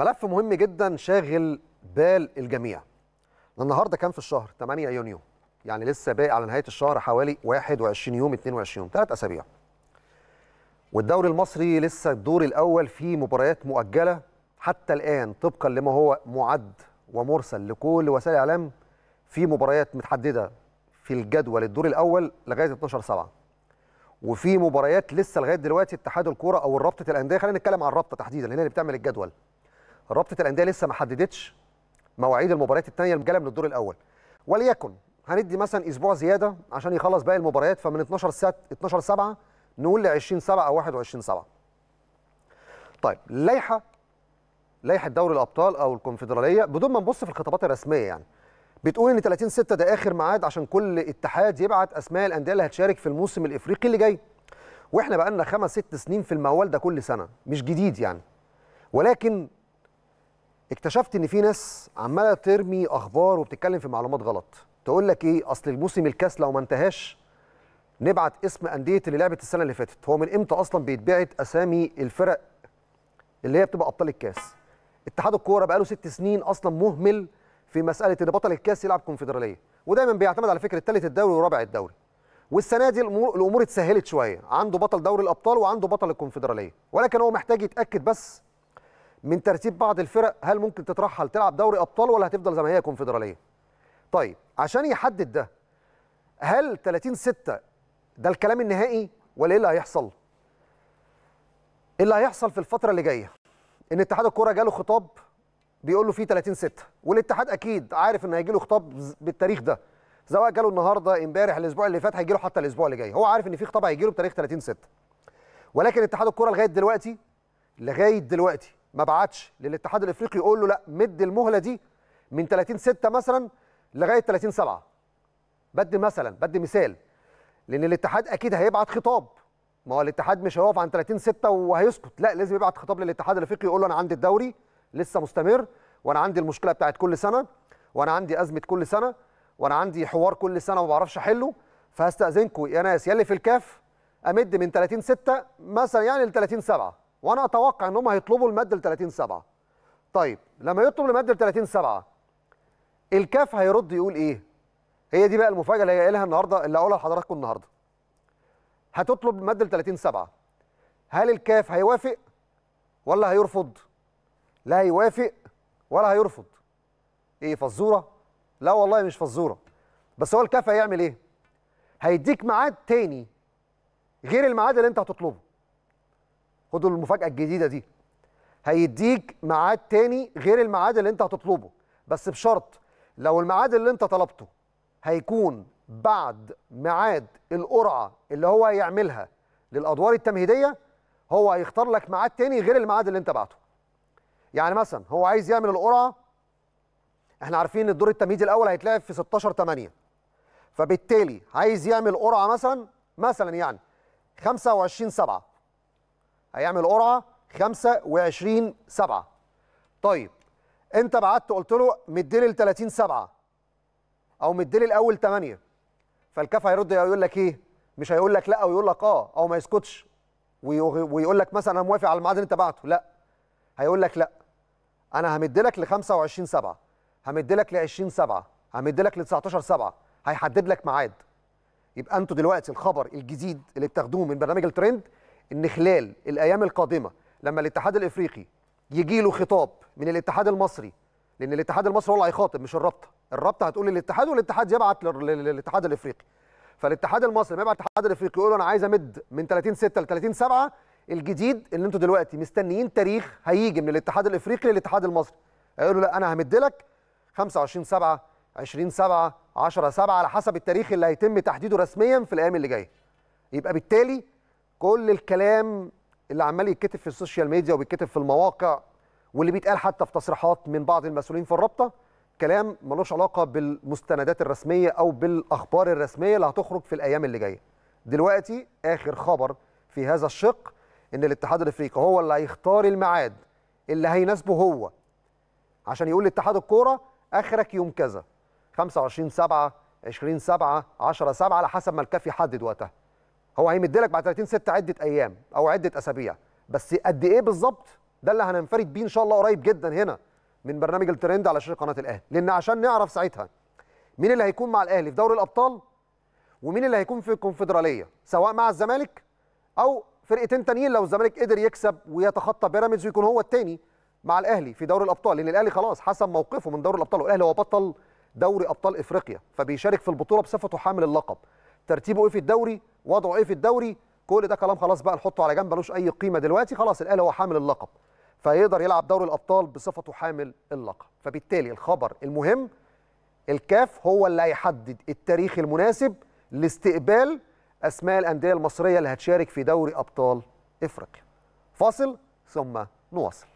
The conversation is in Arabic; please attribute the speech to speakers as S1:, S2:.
S1: ملف مهم جدا شاغل بال الجميع النهارده كان في الشهر 8 يونيو يعني لسه باقي على نهايه الشهر حوالي 21 يوم 22 يوم ثلاث اسابيع والدوري المصري لسه الدور الاول فيه مباريات مؤجله حتى الان طبقا لما هو معد ومرسل لكل وسائل الاعلام في مباريات متحدده في الجدول الدور الاول لغايه 12 7 وفي مباريات لسه لغايه دلوقتي اتحاد الكوره او رابطه الانديه خلينا نتكلم عن الرابطه تحديدا هنا اللي بتعمل الجدول رابطه الانديه لسه ما حددتش مواعيد المباريات الثانيه المجاله من الدور الاول وليكن هندي مثلا اسبوع زياده عشان يخلص باقي المباريات فمن 12 سات 12 7 نقول ل 20 7 او 21 7 طيب اللائحه لائحه دوري الابطال او الكونفدراليه بدون ما نبص في الخطابات الرسميه يعني بتقول ان 30 6 ده اخر ميعاد عشان كل اتحاد يبعت اسماء الانديه اللي هتشارك في الموسم الافريقي اللي جاي واحنا بقى لنا خمس ست سنين في الموال ده كل سنه مش جديد يعني ولكن اكتشفت ان في ناس عماله ترمي اخبار وبتتكلم في معلومات غلط تقول لك ايه اصل الموسم الكاس لو ما انتهاش نبعت اسم انديه اللي لعبت السنه اللي فاتت هو من امتى اصلا بيتبعت اسامي الفرق اللي هي بتبقى ابطال الكاس اتحاد الكوره بقاله ست سنين اصلا مهمل في مساله ان بطل الكاس يلعب كونفدراليه ودايما بيعتمد على فكره ثالث الدوري ورابع الدوري والسنه دي الامور, الأمور اتسهلت شويه عنده بطل دوري الابطال وعنده بطل الكونفدراليه ولكن هو محتاج يتاكد بس من ترتيب بعض الفرق هل ممكن تترحل تلعب دوري ابطال ولا هتفضل زي ما هي كونفدراليه طيب عشان يحدد ده هل 30 6 ده الكلام النهائي ولا ايه اللي هيحصل اللي هيحصل في الفتره اللي جايه ان اتحاد الكوره جاله خطاب بيقول له في 30 6 والاتحاد اكيد عارف ان هيجي له خطاب بالتاريخ ده سواء جاله النهارده امبارح الاسبوع اللي فات هيجي له حتى الاسبوع اللي جاي هو عارف ان في خطاب هيجي له بتاريخ 30 6 ولكن اتحاد الكوره لغايه دلوقتي لغايه دلوقتي ما بعتش للاتحاد الافريقي يقول له لا مد المهله دي من 30 6 مثلا لغايه 30 7 بدي مثلا بدي مثال لان الاتحاد اكيد هيبعت خطاب ما هو الاتحاد مش هيقف عن 30 6 وهيسكت لا لازم يبعت خطاب للاتحاد الافريقي يقول له انا عندي الدوري لسه مستمر وانا عندي المشكله بتاعت كل سنه وانا عندي ازمه كل سنه وانا عندي حوار كل سنه وما بعرفش احله فهستاذنكم يا ناس يا اللي في الكاف امد من 30 6 مثلا يعني ل 30 7 وانا اتوقع ان هم هيطلبوا الماده ل 30 7 طيب لما يطلب الماده ل 30 7 الكاف هيرد يقول ايه هي دي بقى المفاجاه اللي قايلها النهارده اللي هقولها لحضراتكم النهارده هتطلب الماده ل 30 7 هل الكاف هيوافق ولا هيرفض لا هيوافق ولا هيرفض ايه فزوره لا والله مش فزوره بس هو الكاف هيعمل ايه هيديك ميعاد تاني غير الميعاد اللي انت هتطلبه خدوا المفاجاه الجديده دي هيديك ميعاد تاني غير الميعاد اللي انت هتطلبه بس بشرط لو الميعاد اللي انت طلبته هيكون بعد ميعاد القرعه اللي هو هيعملها للادوار التمهيديه هو هيختار لك ميعاد تاني غير الميعاد اللي انت بعته يعني مثلا هو عايز يعمل القرعه احنا عارفين ان الدور التمهيدي الاول هيتلعب في 16 8 فبالتالي عايز يعمل قرعه مثلا مثلا يعني 25 7 هيعمل قرعه 25 7 طيب انت بعت قلت له مديلي ال 30 7 او مديلي الاول 8 فالكاف هيرد يقول لك ايه مش هيقول لك لا ويقول لك اه او ما يسكتش ويقول لك مثلا انا موافق على الميعاد اللي انت بعته لا هيقول لك لا انا همدي لك ل 25 7 همدي لك ل 20 7 همدي لك ل 19 7 هيحدد لك ميعاد يبقى انتوا دلوقتي الخبر الجديد اللي بتاخدوه من برنامج الترند ان خلال الايام القادمه لما الاتحاد الافريقي يجي له خطاب من الاتحاد المصري لان الاتحاد المصري هو اللي هيخاطب مش الرابطه الرابطه هتقول للاتحاد والاتحاد يبعت للاتحاد الافريقي فالاتحاد المصري لما يبعت الاتحاد الافريقي يقول له انا عايز امد من 30 6 ل 30 7 الجديد اللي انتوا دلوقتي مستنيين تاريخ هيجي من الاتحاد الافريقي للاتحاد المصري هيقول له لا انا همد لك 25 7 20 7 10 7 على حسب التاريخ اللي هيتم تحديده رسميا في الايام اللي جايه يبقى بالتالي كل الكلام اللي عمال يتكتب في السوشيال ميديا وبيتكتب في المواقع واللي بيتقال حتى في تصريحات من بعض المسؤولين في الرابطه كلام ملوش علاقه بالمستندات الرسميه او بالاخبار الرسميه اللي هتخرج في الايام اللي جايه. دلوقتي اخر خبر في هذا الشق ان الاتحاد الافريقي هو اللي هيختار الميعاد اللي هيناسبه هو عشان يقول لاتحاد الكوره اخرك يوم كذا 25 7 20 7 10 7 على حسب ما الكاف يحدد وقتها. هو هيمد لك بعد 30 6 عده ايام او عده اسابيع بس قد ايه بالظبط ده اللي هننفرد بيه ان شاء الله قريب جدا هنا من برنامج الترند على شاشه قناه الاهلي لان عشان نعرف ساعتها مين اللي هيكون مع الاهلي في دوري الابطال ومين اللي هيكون في الكونفدراليه سواء مع الزمالك او فرقتين تانيين لو الزمالك قدر يكسب ويتخطى بيراميدز ويكون هو التاني مع الاهلي في دوري الابطال لان الاهلي خلاص حسم موقفه من دوري الابطال والاهلي هو بطل دوري ابطال افريقيا فبيشارك في البطوله بصفته حامل اللقب ترتيبه ايه في الدوري وضعه ايه في الدوري كل ده كلام خلاص بقى نحطه على جنب ملوش اي قيمه دلوقتي خلاص الاهلي هو حامل اللقب فيقدر يلعب دوري الابطال بصفته حامل اللقب فبالتالي الخبر المهم الكاف هو اللي هيحدد التاريخ المناسب لاستقبال اسماء الانديه المصريه اللي هتشارك في دوري ابطال افريقيا فاصل ثم نواصل